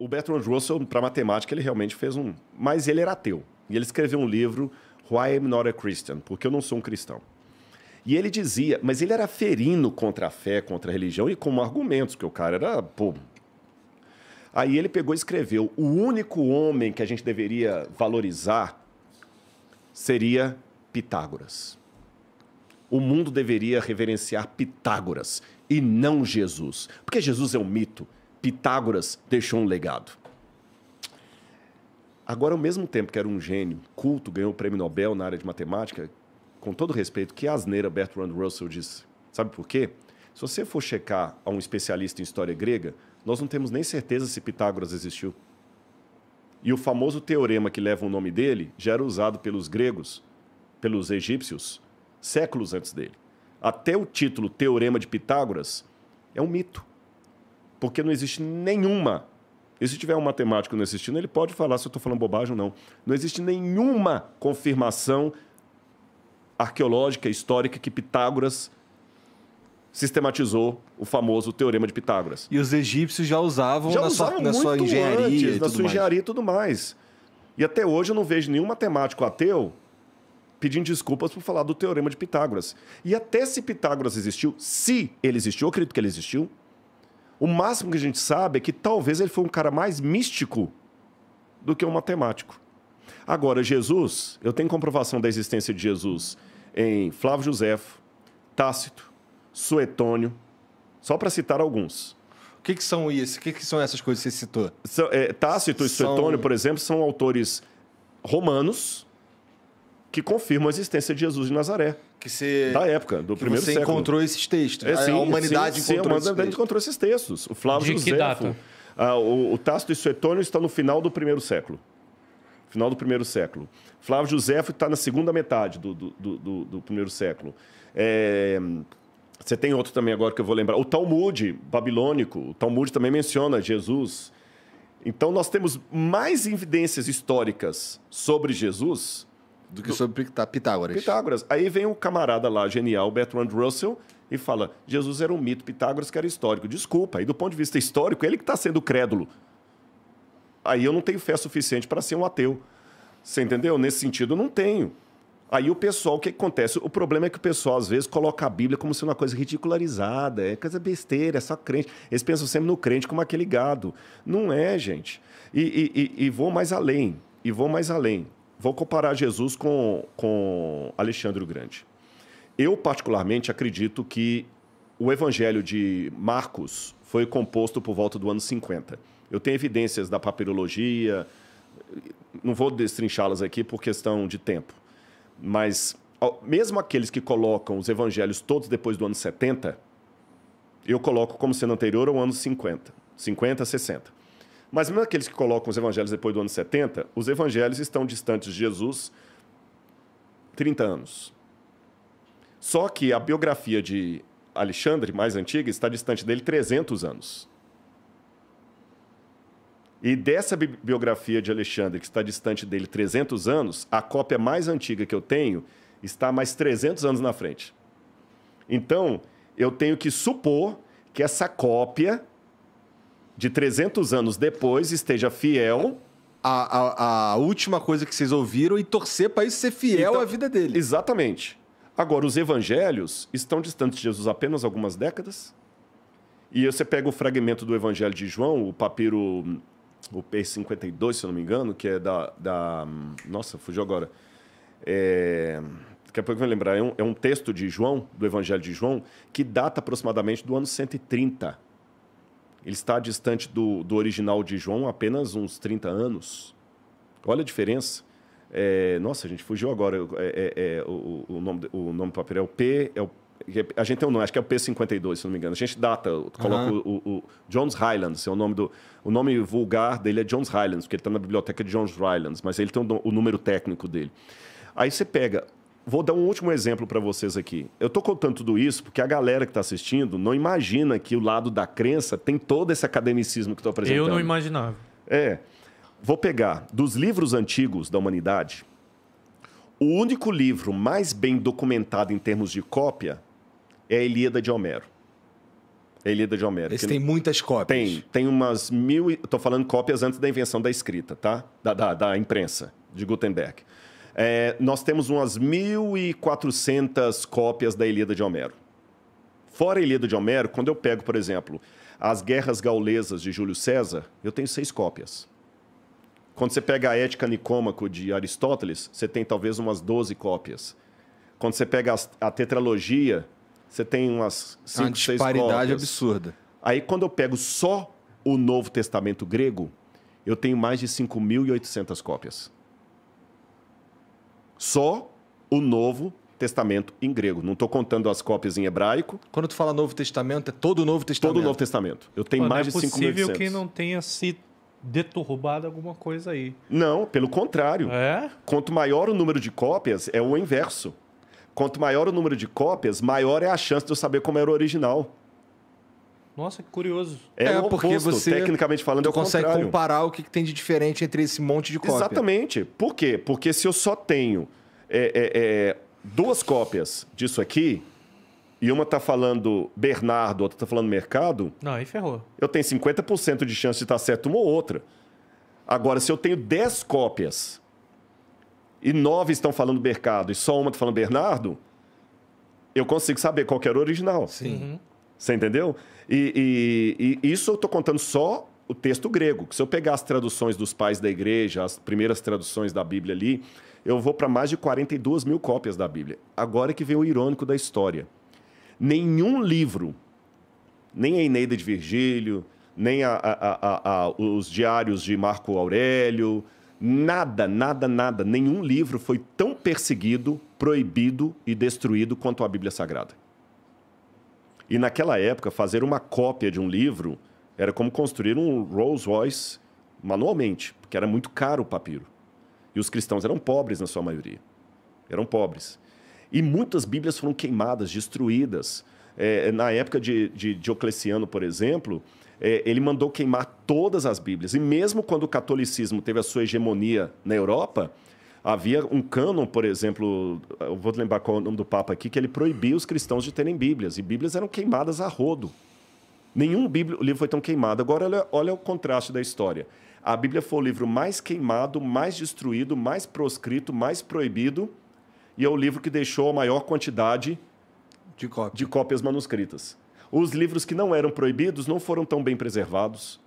o Bertrand Russell, para matemática, ele realmente fez um. Mas ele era ateu. E ele escreveu um livro, Why I'm Not a Christian, porque eu não sou um cristão. E ele dizia, mas ele era ferino contra a fé, contra a religião e com argumentos, porque o cara era. Pô. Aí ele pegou e escreveu: o único homem que a gente deveria valorizar seria Pitágoras. O mundo deveria reverenciar Pitágoras e não Jesus. Porque Jesus é um mito, Pitágoras deixou um legado. Agora, ao mesmo tempo que era um gênio, culto, ganhou o prêmio Nobel na área de matemática, com todo respeito, que asneira Bertrand Russell disse. Sabe por quê? Se você for checar a um especialista em história grega, nós não temos nem certeza se Pitágoras existiu. E o famoso teorema que leva o nome dele já era usado pelos gregos, pelos egípcios, séculos antes dele. Até o título Teorema de Pitágoras é um mito porque não existe nenhuma. E se tiver um matemático não assistindo, ele pode falar se eu estou falando bobagem ou não. Não existe nenhuma confirmação arqueológica, histórica, que Pitágoras sistematizou o famoso Teorema de Pitágoras. E os egípcios já usavam, já na, usavam sua, na sua engenharia. Antes, e na sua mais. engenharia e tudo mais. E até hoje eu não vejo nenhum matemático ateu pedindo desculpas por falar do Teorema de Pitágoras. E até se Pitágoras existiu, se ele existiu, eu acredito que ele existiu, o máximo que a gente sabe é que talvez ele foi um cara mais místico do que um matemático. Agora, Jesus, eu tenho comprovação da existência de Jesus em Flávio Josefo, Tácito, Suetônio, só para citar alguns. O que, que são isso? O que, que, são essas coisas que você citou? São, é, Tácito e são... Suetônio, por exemplo, são autores romanos que confirmam a existência de Jesus de Nazaré. Que da época, do primeiro você século. Você encontrou esses textos. É, sim, a humanidade sim, encontrou, sim, a humanidade encontrou esses textos. O Flávio de que data? Ah, o, o Tácito e Suetônio estão no final do primeiro século. Final do primeiro século. Flávio José está na segunda metade do, do, do, do primeiro século. É, você tem outro também agora que eu vou lembrar. O Talmud babilônico. O Talmud também menciona Jesus. Então, nós temos mais evidências históricas sobre Jesus do que sobre Pitágoras. Pitágoras. Aí vem o um camarada lá, genial, Bertrand Russell, e fala: Jesus era um mito, Pitágoras que era histórico. Desculpa, aí do ponto de vista histórico, ele que está sendo crédulo. Aí eu não tenho fé suficiente para ser um ateu. Você entendeu? Nesse sentido, eu não tenho. Aí o pessoal, o que acontece? O problema é que o pessoal, às vezes, coloca a Bíblia como fosse uma coisa ridicularizada, é coisa besteira, é só crente. Eles pensam sempre no crente como aquele gado. Não é, gente. E, e, e, e vou mais além, e vou mais além vou comparar Jesus com, com Alexandre o Grande. Eu, particularmente, acredito que o evangelho de Marcos foi composto por volta do ano 50. Eu tenho evidências da papirologia, não vou destrinchá-las aqui por questão de tempo, mas mesmo aqueles que colocam os evangelhos todos depois do ano 70, eu coloco como sendo anterior ao ano 50, 50, 60. Mas mesmo aqueles que colocam os evangelhos depois do ano 70, os evangelhos estão distantes de Jesus 30 anos. Só que a biografia de Alexandre, mais antiga, está distante dele 300 anos. E dessa bi biografia de Alexandre, que está distante dele 300 anos, a cópia mais antiga que eu tenho está mais 300 anos na frente. Então, eu tenho que supor que essa cópia de 300 anos depois esteja fiel a, a, a, última coisa que vocês ouviram e torcer para isso ser fiel então, à vida dele. Exatamente. Agora, os evangelhos estão distantes de Jesus apenas algumas décadas. E você pega o fragmento do evangelho de João, o papiro, o P52, se eu não me engano, que é da. da nossa, fugiu agora. É, daqui a pouco eu vou lembrar. É um, é um texto de João, do evangelho de João, que data aproximadamente do ano 130 ele está distante do, do original de João apenas uns 30 anos. Olha a diferença. É, nossa, a gente fugiu agora. É, é, é o, o, nome, o nome do papel é o P. É o, é, a gente tem um nome, acho que é o P52, se não me engano. A gente data, coloca uhum. o, o, Jones Highlands, é o nome do. O nome vulgar dele é Jones Highlands, porque ele está na biblioteca de Jones Highlands, mas ele tem o, o número técnico dele. Aí você pega Vou dar um último exemplo para vocês aqui. Eu estou contando tudo isso porque a galera que está assistindo não imagina que o lado da crença tem todo esse academicismo que estou apresentando. Eu não imaginava. É. Vou pegar dos livros antigos da humanidade, o único livro mais bem documentado em termos de cópia é a Ilíada de Homero. A Ilíada de Homero. Eles têm muitas cópias. Tem, tem umas mil. Estou falando cópias antes da invenção da escrita, tá? Da, da, da imprensa de Gutenberg. É, nós temos umas 1.400 cópias da Ilíada de Homero. Fora a Ilíada de Homero, quando eu pego, por exemplo, as Guerras Gaulesas de Júlio César, eu tenho seis cópias. Quando você pega a Ética Nicômaco de Aristóteles, você tem talvez umas 12 cópias. Quando você pega a Tetralogia, você tem umas 5, 6 cópias. disparidade absurda. Aí, quando eu pego só o Novo Testamento grego, eu tenho mais de 5.800 cópias só o Novo Testamento em grego. Não estou contando as cópias em hebraico. Quando tu fala Novo Testamento, é todo o Novo Testamento? Todo o Novo Testamento. Eu tenho Pô, mais é de mil. É possível que não tenha se deturbado alguma coisa aí. Não, pelo contrário. É? Quanto maior o número de cópias, é o inverso. Quanto maior o número de cópias, maior é a chance de eu saber como era o original. Nossa, que curioso. É, é porque oposto, você, tecnicamente falando, tu é consegue contrário. comparar o que tem de diferente entre esse monte de cópias. Exatamente. Por quê? Porque se eu só tenho é, é, é, duas cópias disso aqui, e uma tá falando Bernardo, outra tá falando mercado. Não, aí ferrou. Eu tenho 50% de chance de estar tá certo uma ou outra. Agora, se eu tenho 10 cópias e nove estão falando mercado e só uma está falando Bernardo, eu consigo saber qual que era o original. Sim. Uhum. Você entendeu? E, e, e isso eu estou contando só o texto grego. se eu pegar as traduções dos pais da igreja, as primeiras traduções da Bíblia ali, eu vou para mais de 42 mil cópias da Bíblia. Agora que vem o irônico da história. Nenhum livro, nem a Eneida de Virgílio, nem a, a, a, os diários de Marco Aurélio, nada, nada, nada, nenhum livro foi tão perseguido, proibido e destruído quanto a Bíblia Sagrada. E naquela época, fazer uma cópia de um livro era como construir um Rolls Royce manualmente, porque era muito caro o papiro. E os cristãos eram pobres na sua maioria. Eram pobres. E muitas Bíblias foram queimadas, destruídas. É, na época de, de Diocleciano, por exemplo, é, ele mandou queimar todas as Bíblias. E mesmo quando o catolicismo teve a sua hegemonia na Europa, Havia um cânon, por exemplo, eu vou lembrar qual é o nome do Papa aqui, que ele proibia os cristãos de terem Bíblias, e Bíblias eram queimadas a rodo. Nenhum Bíblia, livro foi tão queimado. Agora, olha, olha o contraste da história. A Bíblia foi o livro mais queimado, mais destruído, mais proscrito, mais proibido, e é o livro que deixou a maior quantidade de, cópia. de cópias manuscritas. Os livros que não eram proibidos não foram tão bem preservados.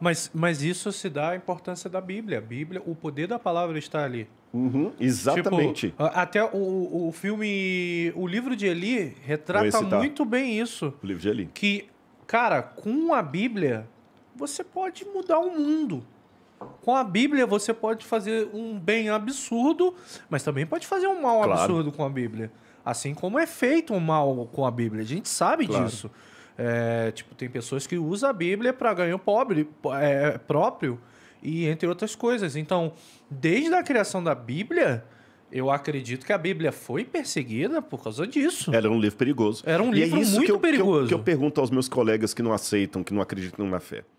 Mas, mas isso se dá à importância da Bíblia. A Bíblia, o poder da palavra está ali. Uhum, exatamente. Tipo, até o, o filme. O livro de Eli retrata muito bem isso. O livro de Eli. Que, cara, com a Bíblia, você pode mudar o mundo. Com a Bíblia, você pode fazer um bem absurdo, mas também pode fazer um mal claro. absurdo com a Bíblia. Assim como é feito um mal com a Bíblia. A gente sabe claro. disso. É, tipo, tem pessoas que usam a Bíblia para ganhar o pobre, é, próprio e entre outras coisas. Então, desde a criação da Bíblia, eu acredito que a Bíblia foi perseguida por causa disso. Era um livro perigoso. Era um livro e é isso muito que eu, perigoso. Que eu, que eu pergunto aos meus colegas que não aceitam, que não acreditam na fé.